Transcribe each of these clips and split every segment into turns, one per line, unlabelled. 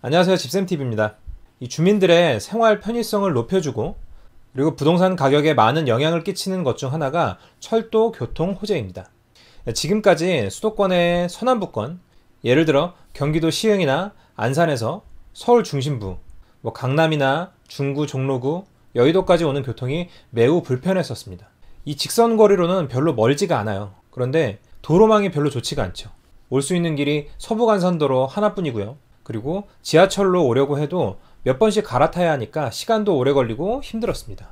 안녕하세요. 집쌤TV입니다. 이 주민들의 생활 편의성을 높여주고 그리고 부동산 가격에 많은 영향을 끼치는 것 중 하나가 철도 교통 호재입니다. 지금까지 수도권의 서남부권, 예를 들어 경기도 시흥이나 안산에서 서울 중심부, 뭐 강남이나 중구, 종로구, 여의도까지 오는 교통이 매우 불편했었습니다. 이 직선 거리로는 별로 멀지가 않아요. 그런데 도로망이 별로 좋지가 않죠. 올 수 있는 길이 서부간선도로 하나뿐이고요. 그리고 지하철로 오려고 해도 몇 번씩 갈아타야 하니까 시간도 오래 걸리고 힘들었습니다.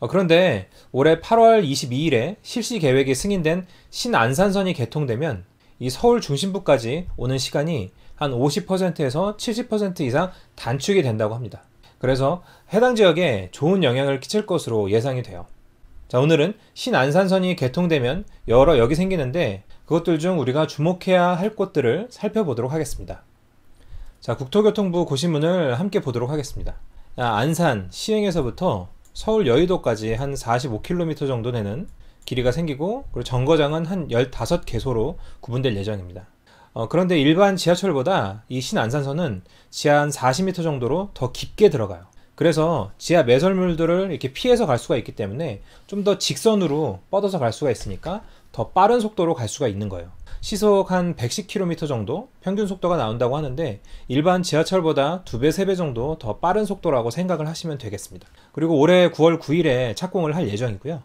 어, 그런데 올해 8월 22일에 실시 계획이 승인된 신안산선이 개통되면 이 서울 중심부까지 오는 시간이 한 50%에서 70% 이상 단축이 된다고 합니다. 그래서 해당 지역에 좋은 영향을 끼칠 것으로 예상이 돼요. 자, 오늘은 신안산선이 개통되면 여러 역이 생기는데 그것들 중 우리가 주목해야 할 곳들을 살펴보도록 하겠습니다. 자, 국토교통부 고시문을 함께 보도록 하겠습니다. 안산 시흥에서부터 서울 여의도까지 한 45km 정도 되는 길이가 생기고 그리고 정거장은 한 15개소로 구분될 예정입니다. 어, 그런데 일반 지하철보다 이 신안산선은 지하 한 40m 정도로 더 깊게 들어가요. 그래서 지하 매설물들을 이렇게 피해서 갈 수가 있기 때문에 좀 더 직선으로 뻗어서 갈 수가 있으니까 더 빠른 속도로 갈 수가 있는 거예요. 시속 한 110km 정도 평균 속도가 나온다고 하는데 일반 지하철보다 2배, 3배 정도 더 빠른 속도라고 생각을 하시면 되겠습니다. 그리고 올해 9월 9일에 착공을 할 예정이고요.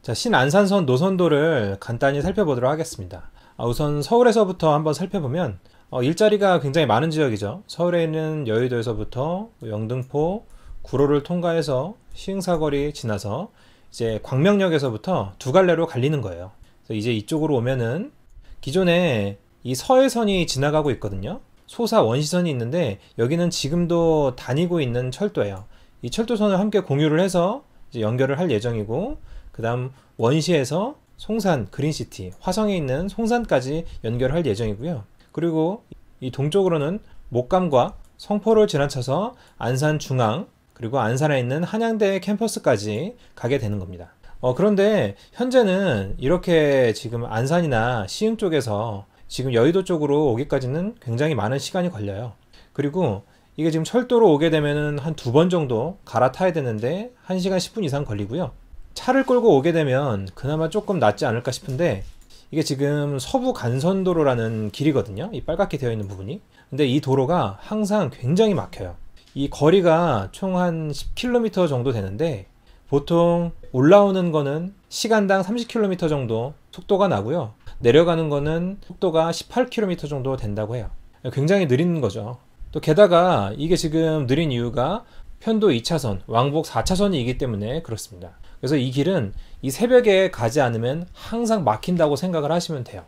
자, 신안산선 노선도를 간단히 살펴보도록 하겠습니다. 아, 우선 서울에서부터 한번 살펴보면 어, 일자리가 굉장히 많은 지역이죠. 서울에 있는 여의도에서부터 영등포, 구로를 통과해서 시흥사거리 지나서 이제 광명역에서부터 두 갈래로 갈리는 거예요. 이제 이쪽으로 오면은 기존에 이 서해선이 지나가고 있거든요. 소사 원시선이 있는데 여기는 지금도 다니고 있는 철도예요. 이 철도선을 함께 공유를 해서 연결을 할 예정이고 그 다음 원시에서 송산, 그린시티, 화성에 있는 송산까지 연결할 예정이고요. 그리고 이 동쪽으로는 목감과 성포를 지나쳐서 안산 중앙 그리고 안산에 있는 한양대 캠퍼스까지 가게 되는 겁니다. 어, 그런데 현재는 이렇게 지금 안산이나 시흥 쪽에서 지금 여의도 쪽으로 오기까지는 굉장히 많은 시간이 걸려요. 그리고 이게 지금 철도로 오게 되면한 두 번 정도 갈아타야 되는데 1시간 10분 이상 걸리고요. 차를 끌고 오게 되면 그나마 조금 낫지 않을까 싶은데 이게 지금 서부 간선도로라는 길이거든요. 이 빨갛게 되어 있는 부분이. 근데 이 도로가 항상 굉장히 막혀요. 이 거리가 총 한 10km 정도 되는데 보통 올라오는 거는 시간당 30km 정도 속도가 나고요. 내려가는 거는 속도가 18km 정도 된다고 해요. 굉장히 느린 거죠. 또 게다가 이게 지금 느린 이유가 편도 2차선, 왕복 4차선이기 때문에 그렇습니다. 그래서 이 길은 이 새벽에 가지 않으면 항상 막힌다고 생각을 하시면 돼요.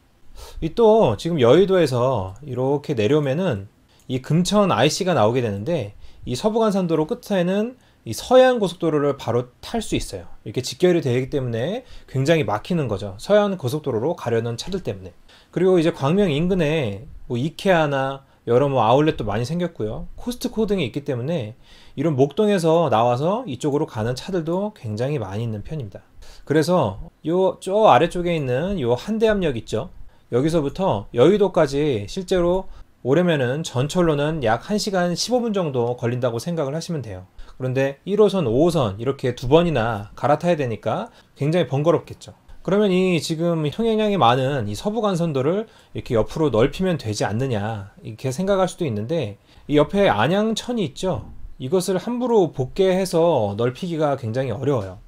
또 지금 여의도에서 이렇게 내려오면은 이 금천 IC가 나오게 되는데 이 서부간선도로 끝에는 이 서해안 고속도로를 바로 탈 수 있어요. 이렇게 직결이 되기 때문에 굉장히 막히는 거죠. 서해안 고속도로로 가려는 차들 때문에. 그리고 이제 광명 인근에 뭐 이케아나 여러 뭐 아울렛도 많이 생겼고요. 코스트코 등이 있기 때문에 이런 목동에서 나와서 이쪽으로 가는 차들도 굉장히 많이 있는 편입니다. 그래서 요저 아래쪽에 있는 요 한대암역 있죠. 여기서부터 여의도까지 실제로 오려면은 전철로는 약 1시간 15분 정도 걸린다고 생각을 하시면 돼요. 그런데 1호선, 5호선 이렇게 두 번이나 갈아타야 되니까 굉장히 번거롭겠죠. 그러면 이 지금 평행량이 많은 이 서부 간선도를 이렇게 옆으로 넓히면 되지 않느냐 이렇게 생각할 수도 있는데 이 옆에 안양천이 있죠. 이것을 함부로 복개해서 넓히기가 굉장히 어려워요.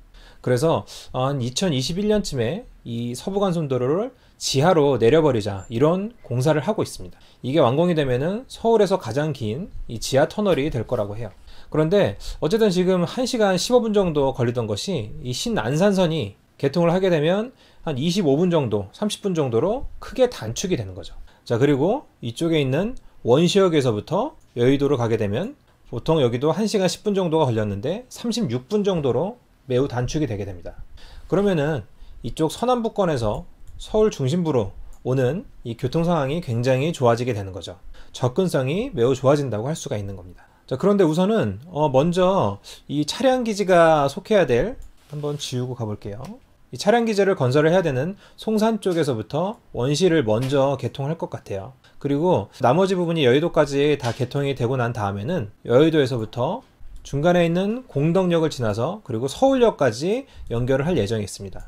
그래서 한 2021년쯤에 이 서부 간선도를 지하로 내려버리자 이런 공사를 하고 있습니다. 이게 완공이 되면은 서울에서 가장 긴 이 지하 터널이 될 거라고 해요. 그런데 어쨌든 지금 1시간 15분 정도 걸리던 것이 이 신안산선이 개통을 하게 되면 한 25분 정도, 30분 정도로 크게 단축이 되는 거죠. 자, 그리고 이쪽에 있는 원시역에서부터 여의도로 가게 되면 보통 여기도 1시간 10분 정도가 걸렸는데 36분 정도로 매우 단축이 되게 됩니다. 그러면은 이쪽 서남부권에서 서울 중심부로 오는 이 교통 상황이 굉장히 좋아지게 되는 거죠. 접근성이 매우 좋아진다고 할 수가 있는 겁니다. 자, 그런데 우선은 어 먼저 이 차량 기지가 속해야 될 한번 지우고 가볼게요. 이 차량 기지를 건설을 해야 되는 송산 쪽에서부터 원시를 먼저 개통할 것 같아요. 그리고 나머지 부분이 여의도까지 다 개통이 되고 난 다음에는 여의도에서부터 중간에 있는 공덕역을 지나서 그리고 서울역까지 연결을 할 예정이 있습니다.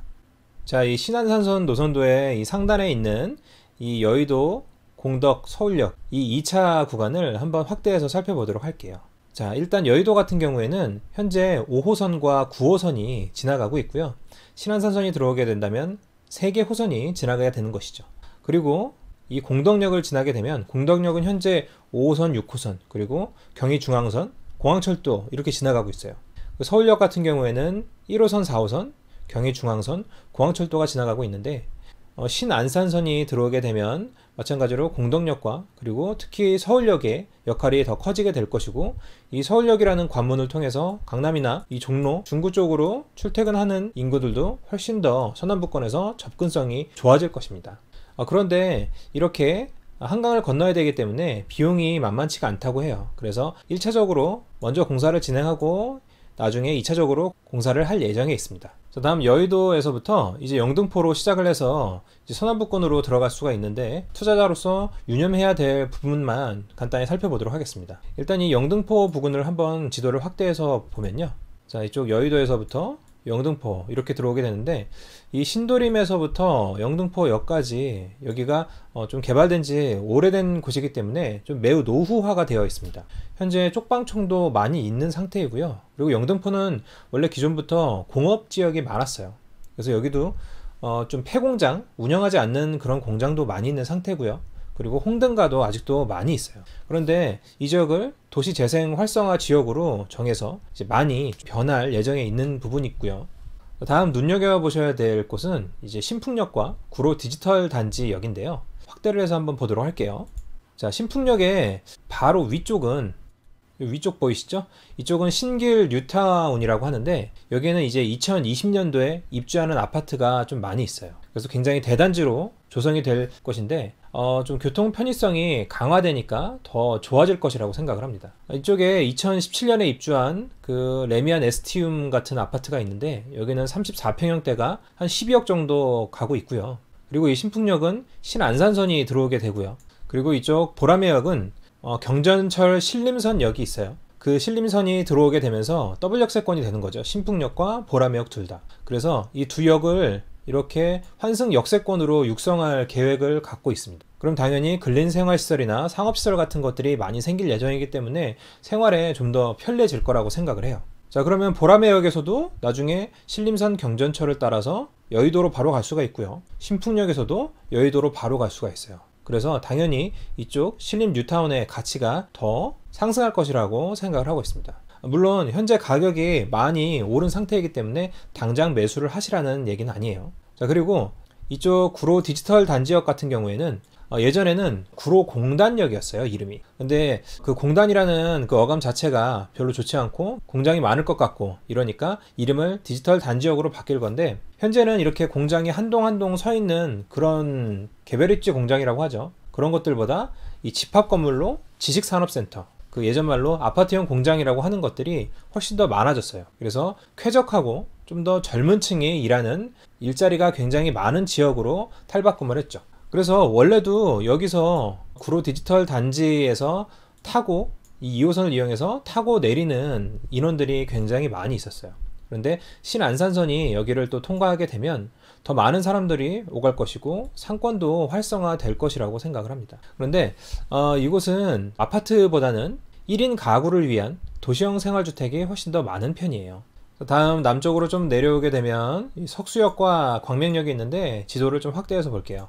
자, 이신한산선 노선도의 이 상단에 있는 이 여의도 공덕 서울역 이 2차 구간을 한번 확대해서 살펴보도록 할게요. 자, 일단 여의도 같은 경우에는 현재 5호선과 9호선이 지나가고 있고요. 신한산선이 들어오게 된다면 3개 호선이 지나가야 되는 것이죠. 그리고 이 공덕역을 지나게 되면 공덕역은 현재 5호선, 6호선, 그리고 경의중앙선, 공항철도 이렇게 지나가고 있어요. 그 서울역 같은 경우에는 1호선, 4호선, 경의중앙선, 공항철도가 지나가고 있는데 어, 신안산선이 들어오게 되면 마찬가지로 공덕역과 그리고 특히 서울역의 역할이 더 커지게 될 것이고 이 서울역이라는 관문을 통해서 강남이나 이 종로 중구 쪽으로 출퇴근하는 인구들도 훨씬 더 서남부권에서 접근성이 좋아질 것입니다. 어, 그런데 이렇게 한강을 건너야 되기 때문에 비용이 만만치가 않다고 해요. 그래서 1차적으로 먼저 공사를 진행하고 나중에 2차적으로 공사를 할 예정에 있습니다. 자, 다음 여의도에서부터 이제 영등포로 시작을 해서 서남부권으로 들어갈 수가 있는데 투자자로서 유념해야 될 부분만 간단히 살펴보도록 하겠습니다. 일단 이 영등포 부근을 한번 지도를 확대해서 보면요. 자, 이쪽 여의도에서부터 영등포 이렇게 들어오게 되는데 이 신도림에서부터 영등포역까지 여기가 어좀 개발된 지 오래된 곳이기 때문에 좀 매우 노후화가 되어 있습니다. 현재 쪽방청도 많이 있는 상태이고요. 그리고 영등포는 원래 기존부터 공업 지역이 많았어요. 그래서 여기도 어좀 폐공장 운영하지 않는 그런 공장도 많이 있는 상태고요. 그리고 홍등가도 아직도 많이 있어요. 그런데 이 지역을 도시 재생 활성화 지역으로 정해서 많이 변할 예정에 있는 부분이 있고요. 다음 눈여겨보셔야 될 곳은 이제 신풍역과 구로 디지털 단지 역인데요. 확대를 해서 한번 보도록 할게요. 자, 신풍역의 바로 위쪽은 위쪽 보이시죠? 이쪽은 신길 뉴타운이라고 하는데 여기에는 이제 2020년도에 입주하는 아파트가 좀 많이 있어요. 그래서 굉장히 대단지로 조성이 될 것인데 어, 좀 교통 편의성이 강화되니까 더 좋아질 것이라고 생각을 합니다. 이쪽에 2017년에 입주한 그 레미안 에스티움 같은 아파트가 있는데 여기는 34평형대가 한 12억 정도 가고 있고요. 그리고 이 신풍역은 신안산선이 들어오게 되고요. 그리고 이쪽 보라매역은 어, 경전철 신림선역이 있어요. 그 신림선이 들어오게 되면서 더블 역세권이 되는 거죠. 신풍역과 보라매역 둘 다. 그래서 이 두 역을 이렇게 환승 역세권으로 육성할 계획을 갖고 있습니다. 그럼 당연히 근린 생활시설이나 상업시설 같은 것들이 많이 생길 예정이기 때문에 생활에 좀 더 편리해질 거라고 생각을 해요. 자 그러면 보라매역에서도 나중에 신림산 경전철을 따라서 여의도로 바로 갈 수가 있고요. 신풍역에서도 여의도로 바로 갈 수가 있어요. 그래서 당연히 이쪽 신림 뉴타운의 가치가 더 상승할 것이라고 생각을 하고 있습니다. 물론 현재 가격이 많이 오른 상태이기 때문에 당장 매수를 하시라는 얘기는 아니에요. 자 그리고 이쪽 구로 디지털 단지역 같은 경우에는 어, 예전에는 구로 공단역이었어요 이름이 근데 그 공단이라는 그 어감 자체가 별로 좋지 않고 공장이 많을 것 같고 이러니까 이름을 디지털 단지역으로 바뀔 건데 현재는 이렇게 공장이 한동 한동 서 있는 그런 개별 입지 공장이라고 하죠 그런 것들보다 이 집합 건물로 지식산업센터 그 예전 말로 아파트형 공장이라고 하는 것들이 훨씬 더 많아졌어요. 그래서 쾌적하고 좀 더 젊은 층이 일하는 일자리가 굉장히 많은 지역으로 탈바꿈을 했죠. 그래서 원래도 여기서 구로 디지털 단지에서 타고 이 2호선을 이용해서 타고 내리는 인원들이 굉장히 많이 있었어요. 그런데 신안산선이 여기를 또 통과하게 되면 더 많은 사람들이 오갈 것이고 상권도 활성화될 것이라고 생각을 합니다. 그런데 어, 이곳은 아파트보다는 1인 가구를 위한 도시형 생활주택이 훨씬 더 많은 편이에요. 다음 남쪽으로 좀 내려오게 되면 석수역과 광명역이 있는데 지도를 좀 확대해서 볼게요.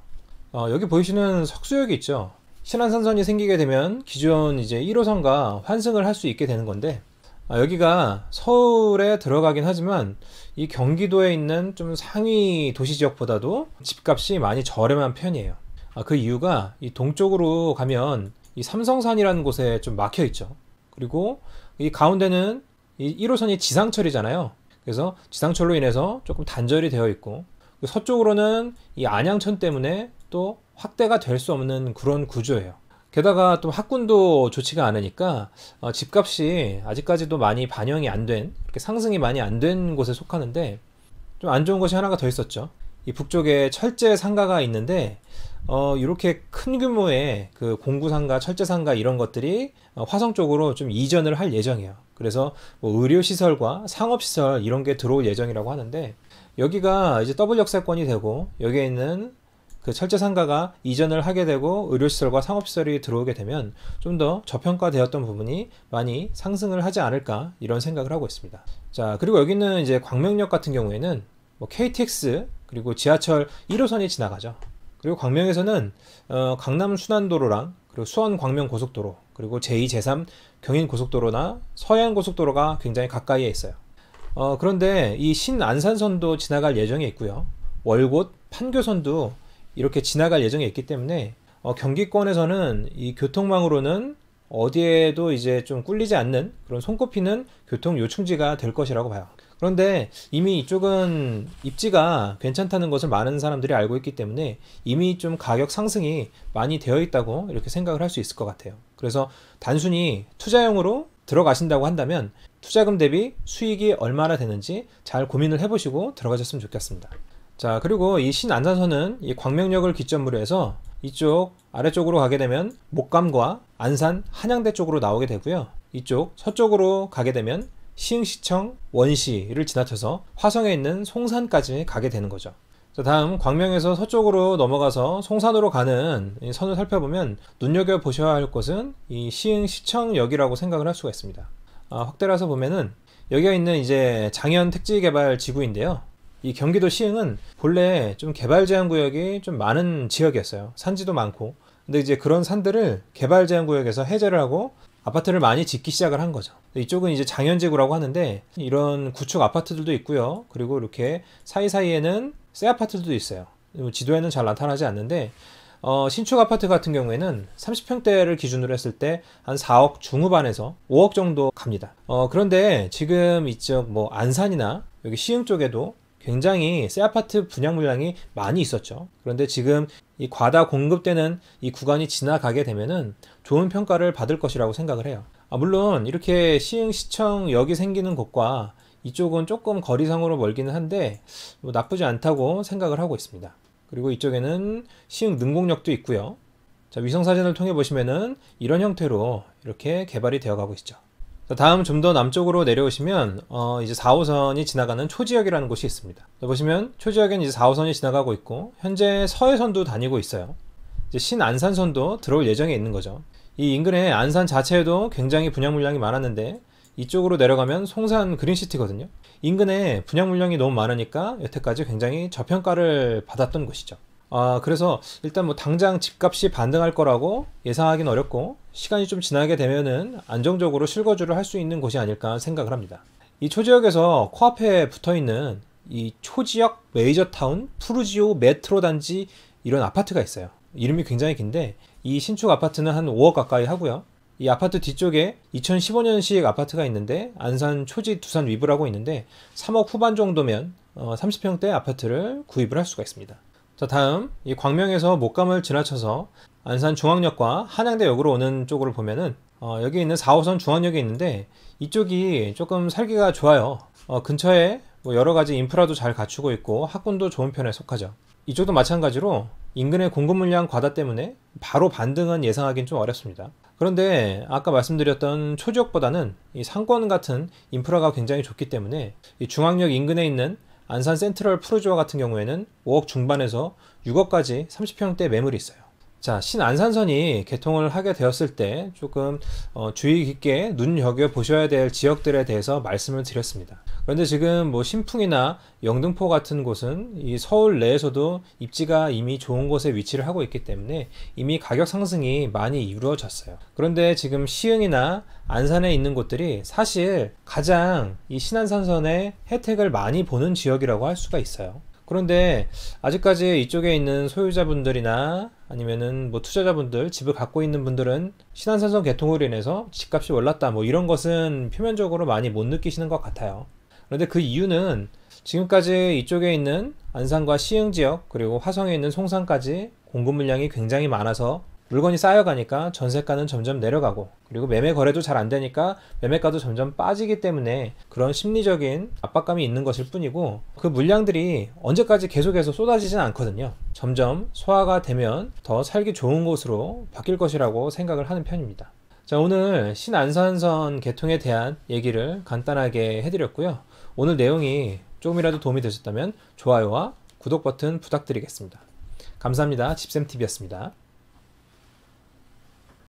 어, 여기 보이시는 석수역이 있죠. 신한산선이 생기게 되면 기존 이제 1호선과 환승을 할 수 있게 되는 건데 아, 여기가 서울에 들어가긴 하지만 이 경기도에 있는 좀 상위 도시 지역보다도 집값이 많이 저렴한 편이에요. 아, 그 이유가 이 동쪽으로 가면 이 삼성산이라는 곳에 좀 막혀 있죠. 그리고 이 가운데는 이 1호선이 지상철이잖아요. 그래서 지상철로 인해서 조금 단절이 되어 있고 그 서쪽으로는 이 안양천 때문에 또 확대가 될 수 없는 그런 구조예요. 게다가 또 학군도 좋지가 않으니까 어, 집값이 아직까지도 많이 반영이 안 된 이렇게 상승이 많이 안 된 곳에 속하는데 좀 안 좋은 것이 하나가 더 있었죠. 이 북쪽에 철제 상가가 있는데 어, 이렇게 큰 규모의 그 공구상가, 철제상가 이런 것들이 어, 화성 쪽으로 좀 이전을 할 예정이에요. 그래서 뭐 의료시설과 상업시설 이런 게 들어올 예정이라고 하는데 여기가 이제 더블 역세권이 되고 여기에 있는 그 철제상가가 이전을 하게 되고 의료시설과 상업시설이 들어오게 되면 좀 더 저평가되었던 부분이 많이 상승을 하지 않을까 이런 생각을 하고 있습니다. 자 그리고 여기는 이제 광명역 같은 경우에는 뭐 KTX 그리고 지하철 1호선이 지나가죠. 그리고 광명에서는 어, 강남 순환도로랑 그리고 수원 광명 고속도로 그리고 제2 제3 경인 고속도로나 서해안 고속도로가 굉장히 가까이에 있어요. 어, 그런데 이 신안산선도 지나갈 예정이 있고요. 월곶 판교선도 이렇게 지나갈 예정에 있기 때문에 어, 경기권에서는 이 교통망으로는 어디에도 이제 좀 꿀리지 않는 그런 손꼽히는 교통 요충지가 될 것이라고 봐요. 그런데 이미 이쪽은 입지가 괜찮다는 것을 많은 사람들이 알고 있기 때문에 이미 좀 가격 상승이 많이 되어 있다고 이렇게 생각을 할 수 있을 것 같아요. 그래서 단순히 투자용으로 들어가신다고 한다면 투자금 대비 수익이 얼마나 되는지 잘 고민을 해보시고 들어가셨으면 좋겠습니다. 자 그리고 이 신안산선은 이 광명역을 기점으로 해서 이쪽 아래쪽으로 가게 되면 목감과 안산 한양대 쪽으로 나오게 되고요 이쪽 서쪽으로 가게 되면 시흥시청 원시를 지나쳐서 화성에 있는 송산까지 가게 되는 거죠 자 다음 광명에서 서쪽으로 넘어가서 송산으로 가는 이 선을 살펴보면 눈여겨 보셔야 할곳은이 시흥시청역이라고 생각을 할 수가 있습니다 아, 확대를 해서 보면은 여기가 있는 이제 장현 택지개발 지구인데요 이 경기도 시흥은 본래 좀 개발 제한 구역이 좀 많은 지역이었어요. 산지도 많고. 근데 이제 그런 산들을 개발 제한 구역에서 해제를 하고 아파트를 많이 짓기 시작을 한 거죠. 이쪽은 이제 장현지구라고 하는데 이런 구축 아파트들도 있고요. 그리고 이렇게 사이사이에는 새 아파트들도 있어요. 뭐 지도에는 잘 나타나지 않는데 어, 신축 아파트 같은 경우에는 30평대를 기준으로 했을 때 한 4억 중후반에서 5억 정도 갑니다. 어, 그런데 지금 이쪽 뭐 안산이나 여기 시흥 쪽에도 굉장히 새 아파트 분양 물량이 많이 있었죠. 그런데 지금 이 과다 공급되는 이 구간이 지나가게 되면은 좋은 평가를 받을 것이라고 생각을 해요. 아, 물론 이렇게 시흥 시청역이 생기는 곳과 이쪽은 조금 거리상으로 멀기는 한데 뭐 나쁘지 않다고 생각을 하고 있습니다. 그리고 이쪽에는 시흥 능곡역도 있고요. 자, 위성 사진을 통해 보시면은 이런 형태로 이렇게 개발이 되어 가고 있죠. 다음 좀 더 남쪽으로 내려오시면 어 이제 4호선이 지나가는 초지역이라는 곳이 있습니다. 보시면 초지역엔 이제 4호선이 지나가고 있고 현재 서해선도 다니고 있어요. 이제 신안산선도 들어올 예정에 있는 거죠. 이 인근에 안산 자체에도 굉장히 분양 물량이 많았는데 이쪽으로 내려가면 송산 그린시티거든요. 인근에 분양 물량이 너무 많으니까 여태까지 굉장히 저평가를 받았던 곳이죠. 아, 그래서 일단 뭐 당장 집값이 반등할 거라고 예상하긴 어렵고 시간이 좀 지나게 되면은 안정적으로 실거주를 할 수 있는 곳이 아닐까 생각을 합니다. 이 초지역에서 코앞에 붙어 있는 이 초지역 메이저타운 푸르지오 메트로 단지 이런 아파트가 있어요. 이름이 굉장히 긴데 이 신축 아파트는 한 5억 가까이 하고요. 이 아파트 뒤쪽에 2015년식 아파트가 있는데 안산 초지 두산 위브라고 있는데 3억 후반 정도면 30평대 어, 아파트를 구입을 할 수가 있습니다. 자 다음 이 광명에서 목감을 지나쳐서 안산 중앙역과 한양대역으로 오는 쪽으로 보면은 어, 여기 있는 4호선 중앙역이 있는데 이쪽이 조금 살기가 좋아요 어, 근처에 뭐 여러가지 인프라도 잘 갖추고 있고 학군도 좋은 편에 속하죠 이쪽도 마찬가지로 인근의 공급 물량 과다 때문에 바로 반등은 예상하기는 좀 어렵습니다 그런데 아까 말씀드렸던 초지역보다는 이 상권 같은 인프라가 굉장히 좋기 때문에 이 중앙역 인근에 있는 안산 센트럴 푸르지와 같은 경우에는 5억 중반에서 6억까지 30평대 매물이 있어요. 자, 신안산선이 개통을 하게 되었을 때 조금 어, 주의 깊게 눈여겨 보셔야 될 지역들에 대해서 말씀을 드렸습니다. 그런데 지금 뭐 신풍이나 영등포 같은 곳은 이 서울 내에서도 입지가 이미 좋은 곳에 위치를 하고 있기 때문에 이미 가격 상승이 많이 이루어졌어요. 그런데 지금 시흥이나 안산에 있는 곳들이 사실 가장 이신한산선의 혜택을 많이 보는 지역이라고 할 수가 있어요. 그런데 아직까지 이쪽에 있는 소유자분들이나 아니면은 뭐 투자자분들 집을 갖고 있는 분들은 신한산성 개통으로 인해서 집값이 올랐다 뭐 이런 것은 표면적으로 많이 못 느끼시는 것 같아요 그런데 그 이유는 지금까지 이쪽에 있는 안산과 시흥 지역 그리고 화성에 있는 송산까지 공급 물량이 굉장히 많아서 물건이 쌓여가니까 전세가는 점점 내려가고 그리고 매매 거래도 잘 안 되니까 매매가도 점점 빠지기 때문에 그런 심리적인 압박감이 있는 것일 뿐이고 그 물량들이 언제까지 계속해서 쏟아지진 않거든요. 점점 소화가 되면 더 살기 좋은 곳으로 바뀔 것이라고 생각을 하는 편입니다. 자, 오늘 신안산선 개통에 대한 얘기를 간단하게 해드렸고요. 오늘 내용이 조금이라도 도움이 되셨다면 좋아요와 구독 버튼 부탁드리겠습니다. 감사합니다. 집쌤TV였습니다.